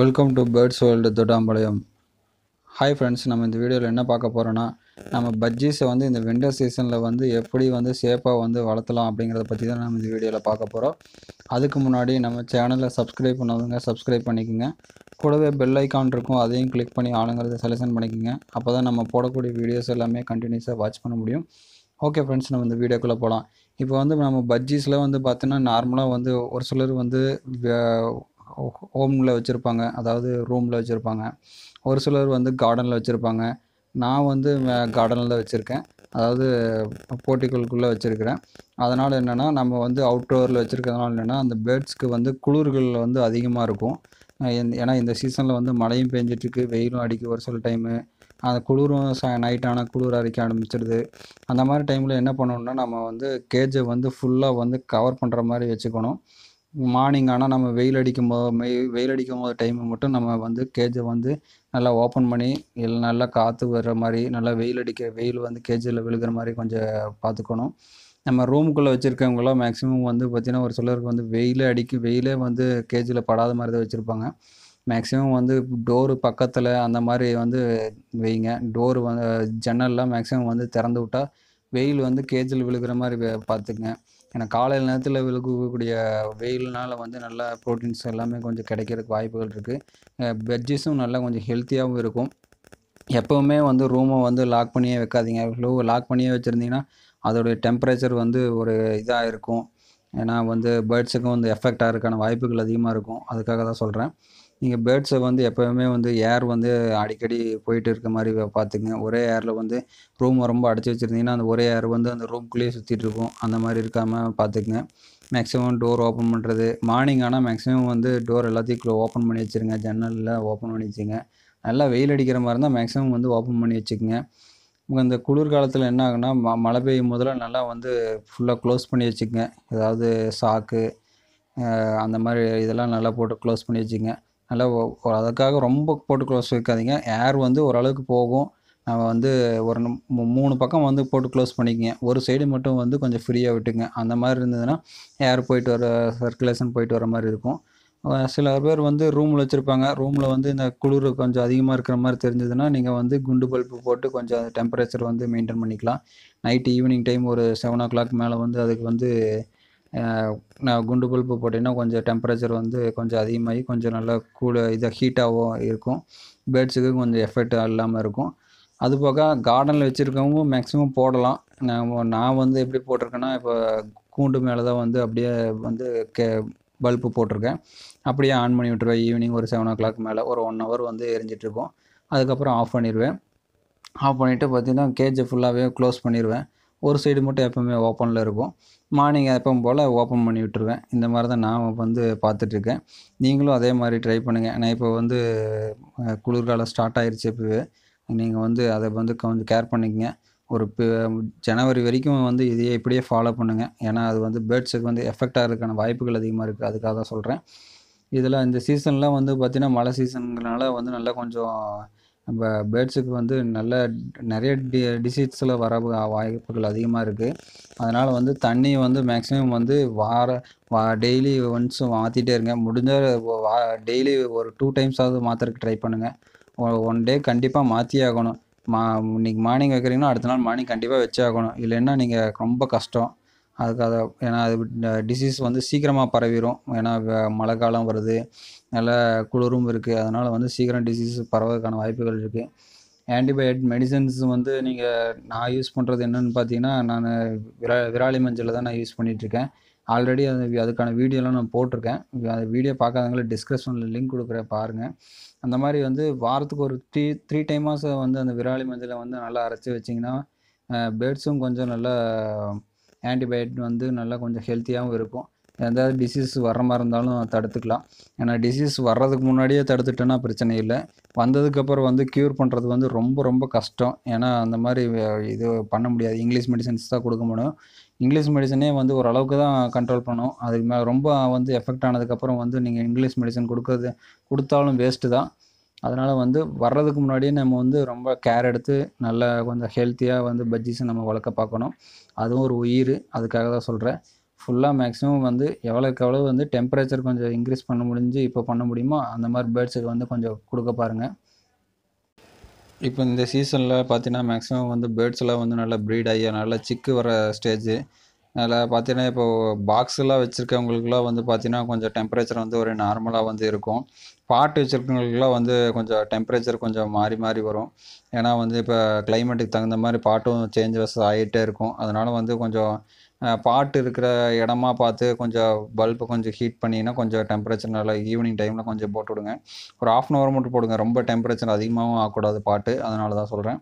welcome to birds world Thodampalayam hi friends நம்ம இந்த வீடியோவில் என்ன பார்க்க போகிறோன்னா நம்ம பஜ்ஜீஸை வந்து இந்த விண்டர் சீசனில் வந்து எப்படி வந்து சேஃபாக வந்து வளர்த்தலாம் அப்படிங்கிறத பற்றி தான் நம்ம இந்த வீடியோவில் பார்க்க போகிறோம் அதுக்கு முன்னாடி நம்ம சேனலில் சப்ஸ்கிரைப் பண்ணவங்க சப்ஸ்கிரைப் பண்ணிக்கோங்க கூடவே பெல் ஐக்கான் இருக்கும் அதையும் கிளிக் பண்ணி ஆளுங்கிறத செலெக்ஷன் பண்ணிக்கோங்க அப்போ தான் நம்ம போடக்கூடிய வீடியோஸ் எல்லாமே கண்டினியூஸாக வாட்ச் பண்ண முடியும் ஓகே ஃப்ரெண்ட்ஸ் நம்ம இந்த வீடியோக்குள்ளே போகலாம் இப்போ வந்து நம்ம பஜ்ஜீஸில் வந்து பார்த்தோன்னா நார்மலாக வந்து ஒரு சிலர் வந்து ஹோமில் வச்சுருப்பாங்க அதாவது ரூமில் வச்சுருப்பாங்க ஒரு சிலர் வந்து கார்டனில் வச்சுருப்பாங்க நான் வந்து கார்டனில் வச்சுருக்கேன் அதாவது போட்டிகளுக்குள்ளே வச்சுருக்கிறேன் அதனால் என்னென்னா நம்ம வந்து அவுட்டோரில் வச்சுருக்கிறதுனால என்னென்னா அந்த பேர்ட்ஸ்க்கு வந்து குளிர்கள் வந்து அதிகமாக இருக்கும் ஏன்னா இந்த சீசனில் வந்து மழையும் பெஞ்சிட்ருக்கு வெயிலும் அடிக்கு ஒரு சில டைமு அந்த குளிரும் ச நைட்டான குளிர் அரைக்க ஆரம்பிச்சிடுது அந்த மாதிரி டைமில் என்ன பண்ணணும்னா நம்ம வந்து கேஜை வந்து ஃபுல்லாக வந்து கவர் பண்ணுற மாதிரி வச்சுக்கணும் மார்னிங் ஆனால் நம்ம வெயில் அடிக்கும் போது வெயில் அடிக்கும் போது டைம் மட்டும் நம்ம வந்து கேஜை வந்து நல்லா ஓப்பன் பண்ணி எல்லாம் நல்லா காற்று வர்ற மாதிரி நல்லா வெயில் அடிக்க வெயில் வந்து கேஜில் விழுகிற மாதிரி கொஞ்சம் பார்த்துக்கணும் நம்ம ரூமுக்குள்ளே வச்சுருக்கவங்களாம் மேக்ஸிமம் வந்து பார்த்திங்கன்னா ஒரு சிலருக்கு வந்து வெயிலே அடிக்க வெயிலே வந்து கேஜில் படாத மாதிரி தான் வச்சுருப்பாங்க மேக்ஸிமம் வந்து டோரு பக்கத்தில் அந்த மாதிரி வந்து வைங்க டோரு வந்து ஜன்னல்லாம் மேக்ஸிமம் வந்து திறந்து விட்டால் வெயில் வந்து கேஜில் விழுகிற மாதிரி பார்த்துக்குங்க ஏன்னா காலையில் நேரத்தில் விழுகக்கூடிய வெயில்னால் வந்து நல்லா ப்ரோட்டீன்ஸ் எல்லாமே கொஞ்சம் கிடைக்கிறதுக்கு வாய்ப்புகள் இருக்குது வெஜ்ஜஸும் நல்லா கொஞ்சம் ஹெல்த்தியாகவும் இருக்கும் எப்போவுமே வந்து ரூமை வந்து லாக் பண்ணியே வைக்காதீங்க லோ லாக் பண்ணியே வச்சுருந்தீங்கன்னா அதோடைய டெம்பரேச்சர் வந்து ஒரு இதாக இருக்கும் ஏன்னா வந்து பேர்ட்ஸுக்கும் வந்து எஃபெக்ட் இருக்கான வாய்ப்புகள் அதிகமாக இருக்கும் அதுக்காக தான் சொல்கிறேன் நீங்கள் பேர்ட்ஸை வந்து எப்போவுமே வந்து ஏர் வந்து அடிக்கடி போயிட்டு இருக்க மாதிரி பார்த்துக்குங்க ஒரே ஏரில் வந்து ரூம் ரொம்ப அடைச்சி வச்சுருந்தீங்கன்னா அந்த ஒரே ஏர் வந்து அந்த ரூம்குள்ளேயே சுற்றிட்டு இருக்கும் அந்த மாதிரி இருக்காமல் பார்த்துக்குங்க மேக்ஸிமம் டோர் ஓப்பன் பண்ணுறது மார்னிங் ஆனால் மேக்ஸிமம் வந்து டோர் எல்லாத்தையும் ஓப்பன் பண்ணி வச்சுருங்க ஜன்னலில் ஓப்பன் பண்ணி வச்சுங்க நல்லா வெயில் அடிக்கிற மாதிரி இருந்தால் மேக்ஸிமம் வந்து ஓப்பன் பண்ணி வச்சுக்கோங்க இந்த குளிர்காலத்தில் என்ன ஆகுனா ம மழை பெய்யும் முதல்ல நல்லா வந்து ஃபுல்லாக க்ளோஸ் பண்ணி வச்சுக்கோங்க ஏதாவது சாக்கு அந்த மாதிரி இதெல்லாம் நல்லா போட்டு க்ளோஸ் பண்ணி வச்சுக்கோங்க நல்லா அதுக்காக ரொம்ப போட்டு க்ளோஸ் வைக்காதீங்க ஏர் வந்து ஓரளவுக்கு போகும் நம்ம வந்து ஒரு மூணு பக்கம் வந்து போட்டு க்ளோஸ் பண்ணிக்கங்க ஒரு சைடு மட்டும் வந்து கொஞ்சம் ஃப்ரீயாக விட்டுங்க அந்த மாதிரி இருந்ததுன்னா ஏர் போயிட்டு வர சர்க்குலேஷன் போயிட்டு வர மாதிரி இருக்கும் சில பேர் வந்து ரூமில் வச்சுருப்பாங்க ரூமில் வந்து இந்த குளிர் கொஞ்சம் அதிகமாக இருக்கிற மாதிரி தெரிஞ்சதுன்னா நீங்கள் வந்து குண்டு பல்பு போட்டு கொஞ்சம் டெம்பரேச்சர் வந்து மெயின்டைன் பண்ணிக்கலாம் நைட் ஈவினிங் டைம் ஒரு செவன் ஓ கிளாக் மேலே வந்து அதுக்கு வந்து நான் குண்டு பல்ப்பு போட்டிங்கன்னா கொஞ்சம் டெம்பரேச்சர் வந்து கொஞ்சம் அதிகமாகி கொஞ்சம் நல்லா கூட இதாக ஹீட்டாகவும் இருக்கும் பேர்ட்ஸுக்கு கொஞ்சம் எஃபெக்ட் இல்லாமல் இருக்கும் அது போக கார்டனில் வச்சுருக்கவங்க மேக்ஸிமம் போடலாம் நான் வந்து எப்படி போட்டிருக்கேன்னா இப்போ கூண்டு மேலே தான் வந்து அப்படியே வந்து கே பல்பு போட்டிருக்கேன் அப்படியே ஆன் பண்ணி விட்டுருவேன் ஈவினிங் ஒரு செவன் ஓ கிளாக் மேலே ஒரு ஒன் ஹவர் வந்து எரிஞ்சிட்ருக்கோம் அதுக்கப்புறம் ஆஃப் பண்ணிடுவேன் ஆஃப் பண்ணிவிட்டு பார்த்திங்கன்னா கேஜை ஃபுல்லாகவே க்ளோஸ் பண்ணிடுவேன் ஒரு சைடு மட்டும் எப்போவுமே ஓப்பனில் இருக்கும் மார்னிங் எப்பவும் போல் ஓப்பன் பண்ணி விட்டுருவேன் இந்த மாதிரி தான் நான் வந்து பார்த்துட்ருக்கேன் நீங்களும் அதே மாதிரி ட்ரை பண்ணுங்கள் நான் இப்போ வந்து குளிர்காலம் ஸ்டார்ட் ஆயிடுச்சு இப்போவே நீங்கள் வந்து அதை வந்து கொஞ்சம் கேர் பண்ணிக்கங்க ஒரு ஜனவரி வரைக்கும் வந்து இதையே இப்படியே ஃபாலோ பண்ணுங்கள் ஏன்னா அது வந்து பேர்ட்ஸுக்கு வந்து எஃபெக்ட் ஆகிறதுக்கான வாய்ப்புகள் அதிகமாக இருக்குது அதுக்காக தான் சொல்கிறேன் இதில் இந்த சீசன்லாம் வந்து பார்த்திங்கன்னா மழை சீசன்கிறனால வந்து நல்லா கொஞ்சம் நம்ம பேர்ட்ஸுக்கு வந்து நல்ல நிறைய டி டிசீட்ஸில் வர வாய்ப்புகள் அதிகமாக இருக்குது அதனால் வந்து தண்ணி வந்து மேக்ஸிமம் வந்து வார வா டெய்லி ஒன்ஸ் மாற்றிட்டே இருங்க முடிஞ்சால் வா டெய்லி ஒரு டூ டைம்ஸாவது மாற்றுறதுக்கு ட்ரை பண்ணுங்கள் ஒன் டே கண்டிப்பாக மாற்றி ஆகணும் மா இன்றைக்கி மார்னிங் வைக்கிறீங்கன்னா அடுத்த நாள் மார்னிங் கண்டிப்பாக வச்சே ஆகணும் இல்லைன்னா நீங்கள் ரொம்ப கஷ்டம் அதுக்கு அதை ஏன்னா அது டிசீஸ் வந்து சீக்கிரமாக பரவிடும் ஏன்னா மழை காலம் வருது நல்ல குளிரும் இருக்குது அதனால் வந்து சீக்கிரம் டிசீஸ் பரவதுக்கான வாய்ப்புகள் இருக்குது ஆன்டிபயோட்டிக் மெடிசன்ஸ் வந்து நீங்கள் நான் யூஸ் பண்ணுறது என்னென்னு பார்த்தீங்கன்னா நான் விரா விராலி மஞ்சளை தான் நான் யூஸ் பண்ணிகிட்ருக்கேன் ஆல்ரெடி அது அதுக்கான வீடியோலாம் நான் போட்டிருக்கேன் அந்த வீடியோ பார்க்காதவங்கள டிஸ்கிரிப்ஷனில் லிங்க் கொடுக்குறேன் பாருங்கள் அந்த மாதிரி வந்து வாரத்துக்கு ஒரு த்ரீ த்ரீ டைமாஸ் வந்து அந்த விராலி மஞ்சளை வந்து நல்லா அரைச்சி வச்சிங்கன்னா பேர்ட்ஸும் கொஞ்சம் நல்லா ஆன்டிபயோட்டிக் வந்து நல்லா கொஞ்சம் ஹெல்த்தியாகவும் இருக்கும் எதாவது டிசீஸ் வர மாதிரி இருந்தாலும் தடுத்துக்கலாம் ஏன்னா டிசீஸ் வர்றதுக்கு முன்னாடியே தடுத்துட்டேன்னா பிரச்சனை இல்லை வந்ததுக்கப்புறம் வந்து க்யூர் பண்ணுறது வந்து ரொம்ப ரொம்ப கஷ்டம் ஏன்னா அந்த மாதிரி இது பண்ண முடியாது இங்கிலீஷ் மெடிசன்ஸ் தான் கொடுக்க முடியும் இங்கிலீஷ் மெடிசனே வந்து ஓரளவுக்கு தான் கண்ட்ரோல் பண்ணும் அதுக்கு மேலே ரொம்ப வந்து எஃபெக்ட் ஆனதுக்கப்புறம் வந்து நீங்கள் இங்கிலீஷ் மெடிசன் கொடுக்கறது கொடுத்தாலும் வேஸ்ட்டு தான் அதனால் வந்து வர்றதுக்கு முன்னாடியே நம்ம வந்து ரொம்ப கேர் எடுத்து நல்லா கொஞ்சம் ஹெல்த்தியாக வந்து பஜ்ஜீஸை நம்ம வளர்க்க பார்க்கணும் அதுவும் ஒரு உயிர் அதுக்காக தான் சொல்கிறேன் ஃபுல்லாக மேக்ஸிமம் வந்து எவ்வளோக்கு எவ்வளோ வந்து டெம்பரேச்சர் கொஞ்சம் இன்க்ரீஸ் பண்ண முடிஞ்சு இப்போ பண்ண முடியுமோ அந்த மாதிரி பேர்ட்ஸுக்கு வந்து கொஞ்சம் கொடுக்க பாருங்கள் இப்போ இந்த சீசனில் பார்த்தீங்கன்னா மேக்ஸிமம் வந்து பேர்ட்ஸ்லாம் வந்து நல்லா ப்ரீட் ஆகி நல்லா சிக்கு வர ஸ்டேஜு அதில் பார்த்தீங்கன்னா இப்போது பாக்ஸ்லாம் வச்சுருக்கவங்களுக்குலாம் வந்து பார்த்தீங்கன்னா கொஞ்சம் டெம்பரேச்சர் வந்து ஒரு நார்மலாக வந்து இருக்கும் பாட்டு வச்சுருக்கவங்களுக்குலாம் வந்து கொஞ்சம் டெம்பரேச்சர் கொஞ்சம் மாறி மாறி வரும் ஏன்னா வந்து இப்போ கிளைமேட்டுக்கு தகுந்த மாதிரி பாட்டும் சேஞ்சஸ் ஆகிட்டே இருக்கும் அதனால் வந்து கொஞ்சம் பாட்டு இருக்கிற இடமா பார்த்து கொஞ்சம் பல்பு கொஞ்சம் ஹீட் பண்ணிங்கன்னா கொஞ்சம் டெம்பரேச்சர் நல்லா ஈவினிங் டைமில் கொஞ்சம் போட்டு விடுங்க ஒரு ஆஃப் அன் ஹவர் மட்டும் போடுங்க ரொம்ப டெம்பரேச்சர் அதிகமாகவும் ஆகக்கூடாது பாட்டு அதனால தான் சொல்கிறேன்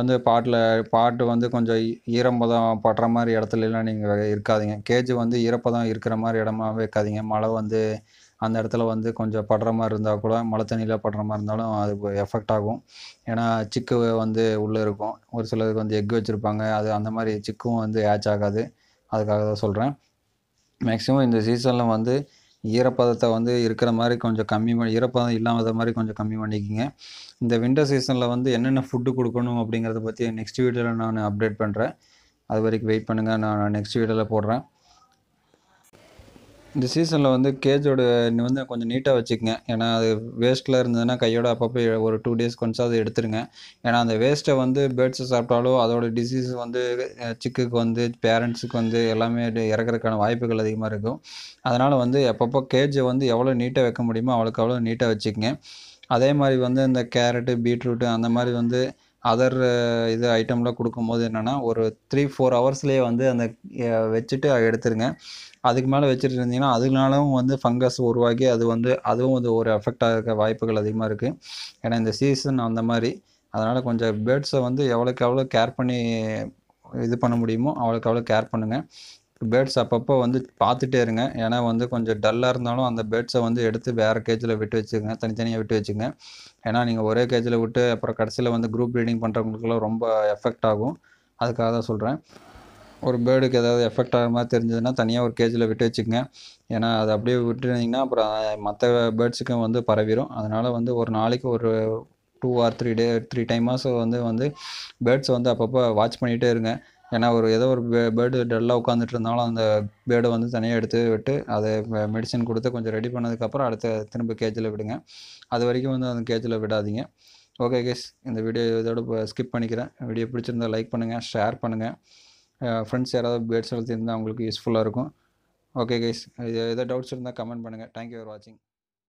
வந்து பாட்டில் பாட்டு வந்து கொஞ்சம் ஈரப்பதம் படுற மாதிரி இடத்துலலாம் நீங்கள் இருக்காதிங்க கேஜ் வந்து ஈரப்பதம் இருக்கிற மாதிரி இடமாவே இருக்காதிங்க மழை வந்து அந்த இடத்துல வந்து கொஞ்சம் படுற மாதிரி இருந்தால் கூட மழை தண்ணியில் படுற மாதிரி இருந்தாலும் அது எஃபெக்ட் ஆகும் ஏன்னா சிக்கு வந்து உள்ளே இருக்கும் ஒரு சிலருக்கு வந்து எக் வச்சுருப்பாங்க அது அந்த மாதிரி சிக்கும் வந்து ஹேட்ச் ஆகாது அதுக்காக தான் சொல்கிறேன் மேக்ஸிமம் இந்த சீசனில் வந்து ஈரப்பதத்தை வந்து இருக்கிற மாதிரி கொஞ்சம் கம்மி பண்ணி ஈரப்பதம் இல்லாத மாதிரி கொஞ்சம் கம்மி பண்ணிக்கிங்க இந்த விண்டர் சீசனில் வந்து என்னென்ன ஃபுட்டு கொடுக்கணும் அப்படிங்கிறத பற்றி நெக்ஸ்ட் வீடியோவில் நான் அப்டேட் பண்ணுறேன் அது வரைக்கும் வெயிட் பண்ணுங்கள் நான் நெக்ஸ்ட் வீடியோவில் போடுறேன் இந்த சீசனில் வந்து கேஜோட வந்து கொஞ்சம் நீட்டாக வச்சுக்கோங்க ஏன்னா அது வேஸ்ட்டில் இருந்ததுன்னா கையோட அப்பப்போ ஒரு டூ டேஸ் கொஞ்சம் அதை எடுத்துருங்க ஏன்னா அந்த வேஸ்ட்டை வந்து பேர்ட்ஸை சாப்பிட்டாலும் அதோட டிசீஸ் வந்து சிக்குக்கு வந்து பேரண்ட்ஸுக்கு வந்து எல்லாமே இறக்குறதுக்கான வாய்ப்புகள் அதிகமாக இருக்கும் அதனால் வந்து எப்பப்போ கேஜை வந்து எவ்வளோ நீட்டாக வைக்க முடியுமோ அவ்வளோக்கு அவ்வளோ நீட்டாக வச்சுக்கோங்க அதே மாதிரி வந்து இந்த கேரட்டு பீட்ரூட்டு அந்த மாதிரி வந்து அதர் uh, இது ஐட்டம்லாம் கொடுக்கும்போது என்னென்னா ஒரு த்ரீ ஃபோர் ஹவர்ஸ்லேயே வந்து அந்த வச்சுட்டு எடுத்துருங்க அதுக்கு மேலே வச்சுட்டு இருந்தீங்கன்னா அதனாலும் வந்து ஃபங்கஸ் உருவாக்கி அது வந்து அதுவும் வந்து ஒரு எஃபெக்டாக இருக்க வாய்ப்புகள் அதிகமாக இருக்குது ஏன்னா இந்த சீசன் அந்த மாதிரி அதனால் கொஞ்சம் பேர்ட்ஸை வந்து எவ்வளோக்கு எவ்வளோ கேர் பண்ணி இது பண்ண முடியுமோ அவ்வளோக்கு அவ்வளோ கேர் பண்ணுங்கள் பேர்ட்ஸ் அப்பப்போ வந்து பார்த்துட்டே இருங்க ஏன்னா வந்து கொஞ்சம் டல்லாக இருந்தாலும் அந்த பேர்ட்ஸை வந்து எடுத்து வேறு கேஜில் விட்டு வச்சுக்கோங்க தனித்தனியாக விட்டு வச்சுங்க ஏன்னா நீங்கள் ஒரே கேஜில் விட்டு அப்புறம் கடைசியில் வந்து குரூப் ரீடிங் பண்ணுறவங்களுக்குலாம் ரொம்ப எஃபெக்ட் ஆகும் அதுக்காக தான் சொல்கிறேன் ஒரு பேர்டுக்கு ஏதாவது எஃபெக்ட் ஆகிற மாதிரி தெரிஞ்சதுன்னா தனியாக ஒரு கேஜில் விட்டு வச்சுக்கோங்க ஏன்னா அது அப்படியே விட்டுருந்தீங்கன்னா அப்புறம் மற்ற பேர்ட்ஸுக்கும் வந்து பரவிடும் அதனால் வந்து ஒரு நாளைக்கு ஒரு two or three day three டைமாஸ் வந்து வந்து பேர்ட்ஸ் வந்து அப்பப்போ வாட்ச் பண்ணிகிட்டே இருங்க ஏன்னா ஒரு ஏதோ ஒரு பேர்டு டல்லாக உட்காந்துட்டு இருந்தாலும் அந்த பேர்டை வந்து தனியாக எடுத்து விட்டு அதை மெடிசன் கொடுத்து கொஞ்சம் ரெடி பண்ணதுக்கப்புறம் அடுத்த திரும்ப கேஜில் விடுங்க அது வரைக்கும் வந்து அந்த கேஜில் விடாதீங்க ஓகே கேஸ் இந்த வீடியோ இதோட ஸ்கிப் பண்ணிக்கிறேன் வீடியோ பிடிச்சிருந்தா லைக் பண்ணுங்கள் ஷேர் பண்ணுங்கள் ஃப்ரெண்ட்ஸ் யாராவது பேர்ட்ஸ் இருந்தால் அவங்களுக்கு யூஸ்ஃபுல்லாக இருக்கும் ஓகே கேஸ் இது எதாவது டவுட்ஸ் இருந்தால் கமெண்ட் பண்ணுங்கள் தேங்க்யூ ஃபார் வாட்சிங்